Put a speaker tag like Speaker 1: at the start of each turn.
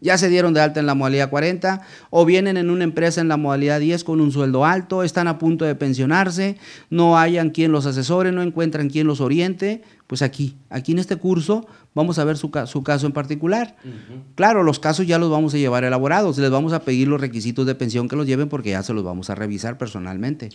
Speaker 1: ya se dieron de alta en la modalidad 40 o vienen en una empresa en la modalidad 10 con un sueldo alto, están a punto de pensionarse, no hayan quien los asesore, no encuentran quien los oriente, pues aquí, aquí en este curso vamos a ver su, caso en particular. Claro, los casos ya los vamos a llevar elaborados, les vamos a pedir los requisitos de pensión que los lleven porque ya se los vamos a revisar personalmente.